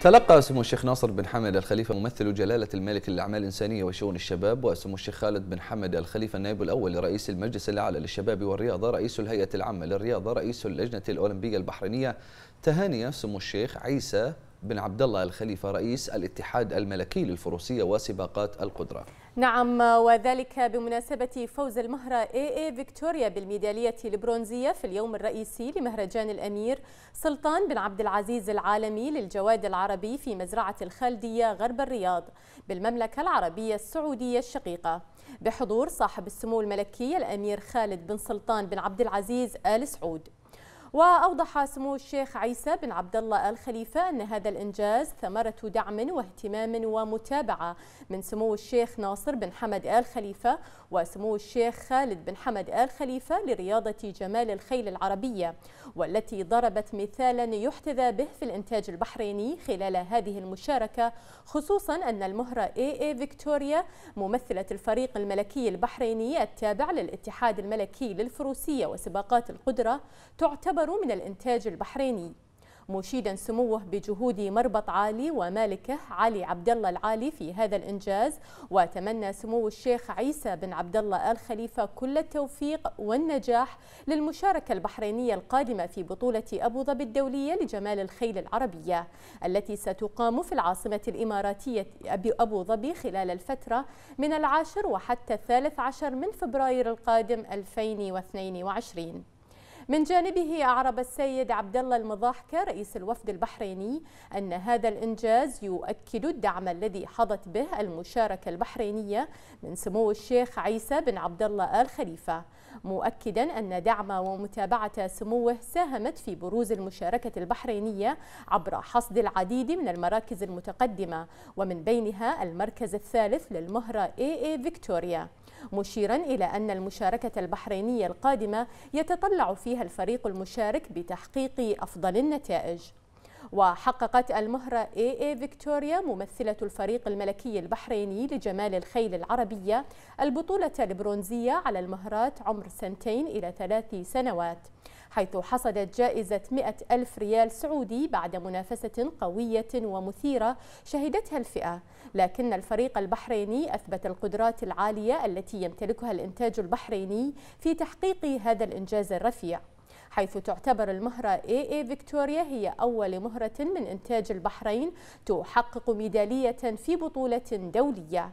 تلقى سمو الشيخ ناصر بن حمد الخليفة ممثل جلالة الملك للأعمال الإنسانية وشؤون الشباب وسمو الشيخ خالد بن حمد الخليفة النائب الأول لرئيس المجلس الأعلى للشباب والرياضة رئيس الهيئة العامة للرياضة رئيس اللجنة الأولمبية البحرينية تهاني سمو الشيخ عيسى بن عبد الله الخليفة رئيس الاتحاد الملكي للفروسية وسباقات القدرة نعم وذلك بمناسبة فوز المهرة اي اي فيكتوريا بالميدالية البرونزية في اليوم الرئيسي لمهرجان الأمير سلطان بن عبد العزيز العالمي للجواد العربي في مزرعة الخالدية غرب الرياض بالمملكة العربية السعودية الشقيقة بحضور صاحب السمو الملكي الأمير خالد بن سلطان بن عبد العزيز آل سعود وأوضح سمو الشيخ عيسى بن عبد الله الخليفة أن هذا الإنجاز ثمرة دعم واهتمام ومتابعة من سمو الشيخ ناصر بن حمد آل خليفة وسمو الشيخ خالد بن حمد آل خليفة لرياضة جمال الخيل العربية والتي ضربت مثالا يحتذى به في الإنتاج البحريني خلال هذه المشاركة خصوصا أن المهرة اي اي فيكتوريا ممثلة الفريق الملكي البحريني التابع للاتحاد الملكي للفروسية وسباقات القدرة تعتبر يعتبر من الإنتاج البحريني مشيدا سموه بجهود مربط عالي ومالكه علي عبد الله العالي في هذا الانجاز وتمنى سمو الشيخ عيسى بن عبد الله ال خليفه كل التوفيق والنجاح للمشاركه البحرينيه القادمه في بطوله ابو ظبي الدوليه لجمال الخيل العربيه التي ستقام في العاصمه الاماراتيه ابو ظبي خلال الفتره من العاشر وحتى الثالث عشر من فبراير القادم 2022 من جانبه أعرب السيد عبد الله المضاحكة رئيس الوفد البحريني أن هذا الإنجاز يؤكد الدعم الذي حظت به المشاركة البحرينية من سمو الشيخ عيسى بن عبد الله آل خليفة مؤكدا أن دعم ومتابعة سموه ساهمت في بروز المشاركة البحرينية عبر حصد العديد من المراكز المتقدمة ومن بينها المركز الثالث للمهرة AA فيكتوريا مشيرا إلى أن المشاركة البحرينية القادمة يتطلع فيها فيها الفريق المشارك بتحقيق أفضل النتائج وحققت المهرة اي اي فيكتوريا ممثلة الفريق الملكي البحريني لجمال الخيل العربية البطولة البرونزية على المهرات عمر سنتين إلى ثلاث سنوات حيث حصدت جائزة 100 ألف ريال سعودي بعد منافسة قوية ومثيرة شهدتها الفئة لكن الفريق البحريني أثبت القدرات العالية التي يمتلكها الإنتاج البحريني في تحقيق هذا الإنجاز الرفيع حيث تعتبر المهرة اي اي فيكتوريا هي أول مهرة من إنتاج البحرين تحقق ميدالية في بطولة دولية